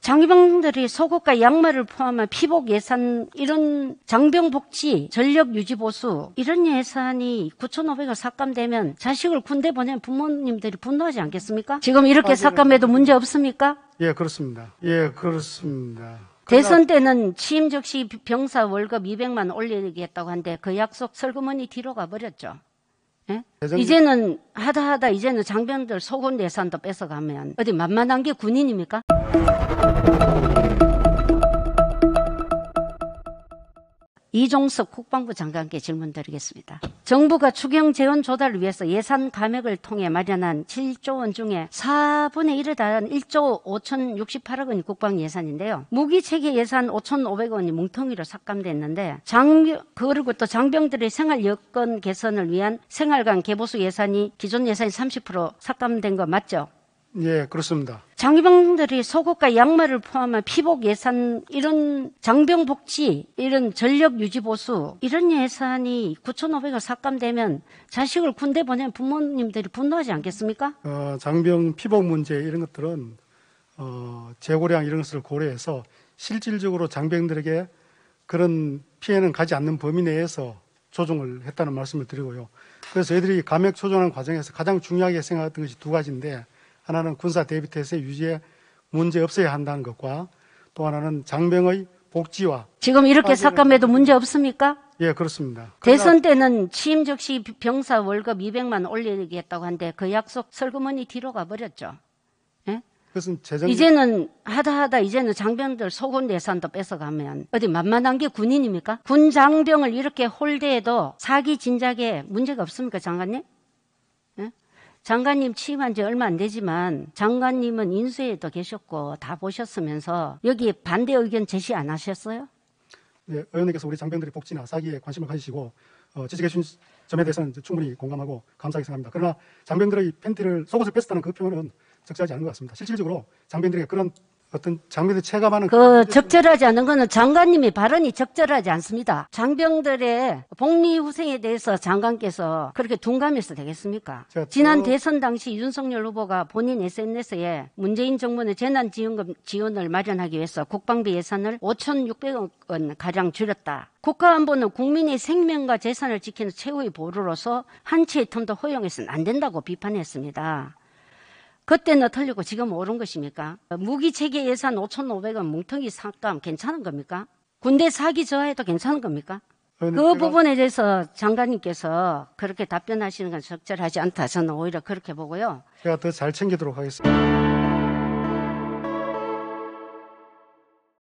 장병들이 속옷과 양말을 포함한 피복 예산 이런 장병복지 전력 유지 보수 이런 예산이 9,500원 삭감되면 자식을 군대 보낸 부모님들이 분노하지 않겠습니까? 지금 이렇게 삭감해도 문제 없습니까? 예 그렇습니다. 예 그렇습니다. 대선 때는 취임 즉시 병사 월급 200만 올리겠다고 한데 그 약속 설거머니 뒤로 가버렸죠. 예? 이제는 하다 하다 이제는 장병들 소군 예산도 뺏어가면 어디 만만한 게 군인입니까? 이종석 국방부 장관께 질문드리겠습니다. 정부가 추경 재원 조달을 위해서 예산 감액을 통해 마련한 7조 원 중에 4분의 1을 달한 1조 5,068억 원이 국방 예산인데요. 무기체계 예산 5,500억 원이 뭉텅이로 삭감됐는데 장 그리고 또 장병들의 생활 여건 개선을 위한 생활관 개보수 예산이 기존 예산이 30% 삭감된 거 맞죠? 예, 그렇습니다. 장병들이 속옷과 양말을 포함한 피복 예산 이런 장병 복지 이런 전력 유지 보수 이런 예산이 9,500원 삭감되면 자식을 군대 보낸 내 부모님들이 분노하지 않겠습니까? 어, 장병 피복 문제 이런 것들은 어, 재고량 이런 것을 고려해서 실질적으로 장병들에게 그런 피해는 가지 않는 범위 내에서 조정을 했다는 말씀을 드리고요. 그래서 저희들이 감액 조정하는 과정에서 가장 중요하게 생각했던 것이 두 가지인데 하나는 군사 대비 태세 유지에 문제 없어야 한다는 것과 또 하나는 장병의 복지와 지금 이렇게 삭감해도 문제 없습니까? 예, 그렇습니다. 대선 때는 취임 즉시 병사 월급 200만 올리겠다고 한데 그 약속 설거머니 뒤로 가버렸죠. 예? 그것은 재정... 이제는 하다 하다 이제는 장병들 소금 예산도 뺏어가면 어디 만만한 게 군인입니까? 군 장병을 이렇게 홀대해도 사기 진작에 문제가 없습니까, 장관님? 장관님 취임한 지 얼마 안 되지만 장관님은 인수에도 계셨고 다 보셨으면서 여기에 반대 의견 제시 안 하셨어요? 네, 의원님께서 우리 장병들의 복지나 사기에 관심을 가지시고 어, 지적해 주신 점에 대해서는 충분히 공감하고 감사하게 생각합니다. 그러나 장병들의 팬티를 속옷을 뺐었다는 그 표현은 적절하지 않은 것 같습니다. 실질적으로 장병들에게 그런 어떤 장병들 체감하는 그 적절하지 않은 거는 장관님의 발언이 적절하지 않습니다. 장병들의 복리 후생에 대해서 장관께서 그렇게 둔감해서 되겠습니까? 지난 대선 당시 윤석열 후보가 본인 SNS에 문재인 정부는 재난 지원금 지원을 마련하기 위해서 국방비 예산을 5,600억 원 가량 줄였다. 국가안보는 국민의 생명과 재산을 지키는 최후의 보루로서 한치의 틈도 허용해서는 안 된다고 비판했습니다. 그때는 틀리고 지금 옳은 것입니까? 무기체계 예산 5,500원 뭉텅이 삭감 괜찮은 겁니까? 군대 사기 저하해도 괜찮은 겁니까? 그 부분에 대해서 장관님께서 그렇게 답변하시는 건 적절하지 않다. 저는 오히려 그렇게 보고요. 제가 더 잘 챙기도록 하겠습니다.